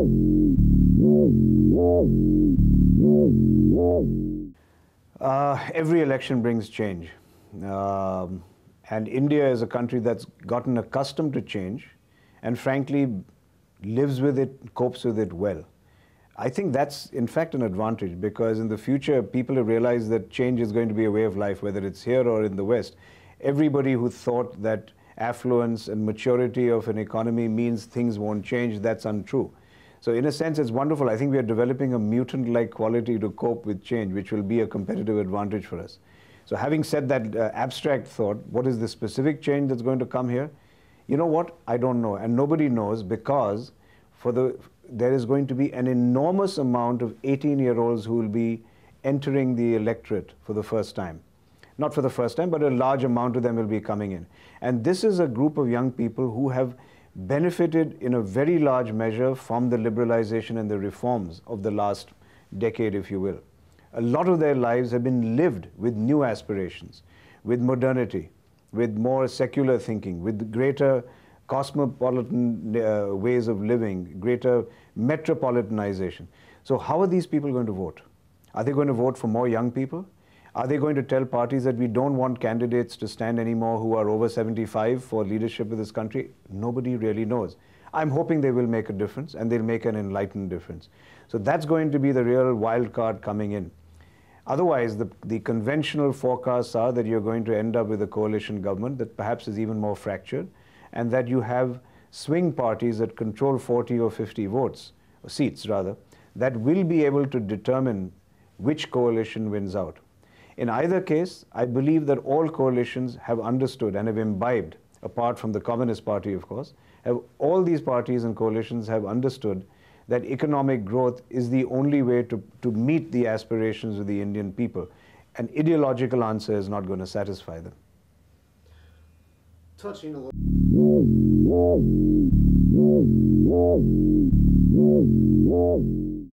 Uh, every election brings change. Um, and India is a country that's gotten accustomed to change and, frankly, lives with it, copes with it well. I think that's, in fact, an advantage because in the future, people have realized that change is going to be a way of life, whether it's here or in the West. Everybody who thought that affluence and maturity of an economy means things won't change, that's untrue. So in a sense, it's wonderful. I think we are developing a mutant-like quality to cope with change, which will be a competitive advantage for us. So having said that uh, abstract thought, what is the specific change that's going to come here? You know what? I don't know. And nobody knows because for the, there is going to be an enormous amount of 18-year-olds who will be entering the electorate for the first time. Not for the first time, but a large amount of them will be coming in. And this is a group of young people who have benefited in a very large measure from the liberalization and the reforms of the last decade, if you will. A lot of their lives have been lived with new aspirations, with modernity, with more secular thinking, with greater cosmopolitan uh, ways of living, greater metropolitanization. So, how are these people going to vote? Are they going to vote for more young people? Are they going to tell parties that we don't want candidates to stand anymore who are over 75 for leadership of this country? Nobody really knows. I'm hoping they will make a difference and they'll make an enlightened difference. So that's going to be the real wild card coming in. Otherwise, the, the conventional forecasts are that you're going to end up with a coalition government that perhaps is even more fractured and that you have swing parties that control 40 or 50 votes, or seats rather, that will be able to determine which coalition wins out. In either case, I believe that all coalitions have understood and have imbibed, apart from the Communist Party, of course, have, all these parties and coalitions have understood that economic growth is the only way to, to meet the aspirations of the Indian people. An ideological answer is not going to satisfy them. Touching a little.